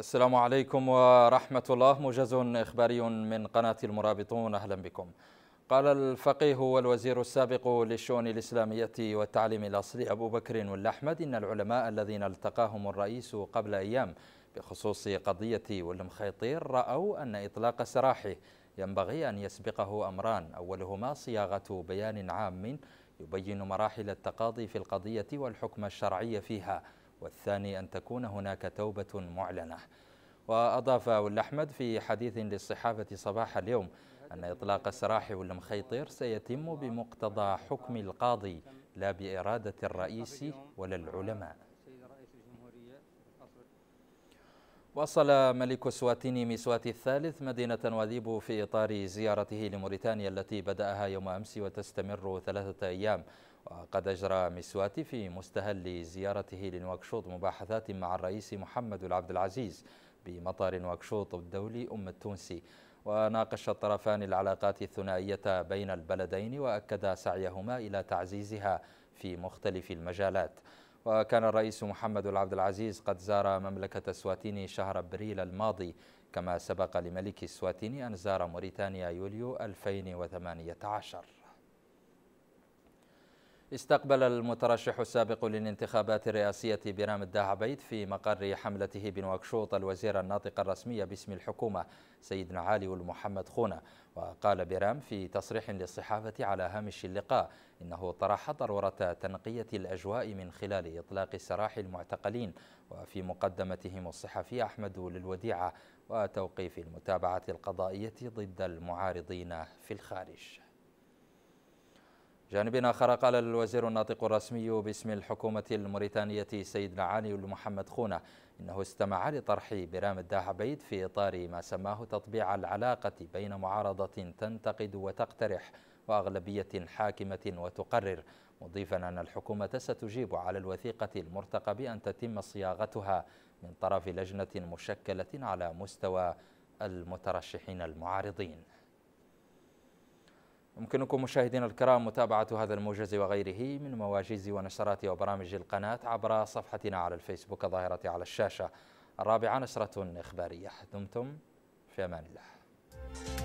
السلام عليكم ورحمة الله موجز إخباري من قناة المرابطون أهلا بكم قال الفقيه والوزير السابق للشؤون الإسلامية والتعليم الأصلي أبو بكر والأحمد إن العلماء الذين التقاهم الرئيس قبل أيام بخصوص قضية والمخيطير رأوا أن إطلاق سراحه ينبغي أن يسبقه أمران أولهما صياغة بيان عام يبين مراحل التقاضي في القضية والحكم الشرعي فيها والثاني أن تكون هناك توبة معلنة وأضاف والأحمد في حديث للصحافة صباح اليوم أن إطلاق سراح والمخيطر سيتم بمقتضى حكم القاضي لا بإرادة الرئيس ولا العلماء وصل ملك سواتيني ميسواتي الثالث مدينة واديبو في إطار زيارته لموريتانيا التي بدأها يوم أمس وتستمر ثلاثة أيام وقد أجرى مسواتي في مستهل زيارته لنواكشوط مباحثات مع الرئيس محمد العبد العزيز بمطار نواكشوط الدولي أم التونسي وناقش الطرفان العلاقات الثنائية بين البلدين وأكد سعيهما إلى تعزيزها في مختلف المجالات وكان الرئيس محمد العبد العزيز قد زار مملكة سواتيني شهر أبريل الماضي كما سبق لملك سواتيني أن زار موريتانيا يوليو 2018 استقبل المترشح السابق للانتخابات الرئاسية برام الداعبيد في مقر حملته بنواكشوط الوزير الناطق الرسمي باسم الحكومة سيدنا علي محمد خونة وقال برام في تصريح للصحافة على هامش اللقاء إنه طرح ضرورة تنقية الأجواء من خلال إطلاق سراح المعتقلين وفي مقدمتهم الصحفي أحمد للوديعة وتوقيف المتابعة القضائية ضد المعارضين في الخارج جانب آخر قال الوزير الناطق الرسمي باسم الحكومة الموريتانية سيد نعاني محمد خونة إنه استمع لطرح برام عبيد في إطار ما سماه تطبيع العلاقة بين معارضة تنتقد وتقترح وأغلبية حاكمة وتقرر مضيفا أن الحكومة ستجيب على الوثيقة المرتقى بأن تتم صياغتها من طرف لجنة مشكلة على مستوى المترشحين المعارضين يمكنكم مشاهدينا الكرام متابعة هذا الموجز وغيره من مواجيز ونشرات وبرامج القناة عبر صفحتنا على الفيسبوك الظاهرة على الشاشة الرابعة نشرة إخبارية دمتم في أمان الله